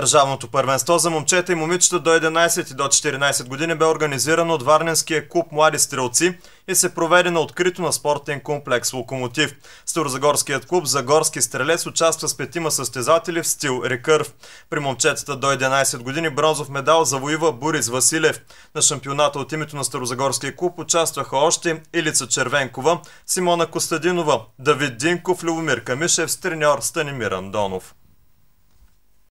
Държавното първенство за момчета и момичета до 11 и до 14 години бе организирано от Варненския клуб Млади стрелци и се проведе на открито на спортен комплекс Локомотив. Сторозагорският клуб Загорски стрелец участва с петима състезатели в стил рекърв. При момчетата до 11 години бронзов медал завоива Борис Василев. На шампионата от името на Старозагорския клуб участваха още Илица Червенкова, Симона Костадинова, Давид Динков, Любомир Камишев с треньор Станимир Андонов.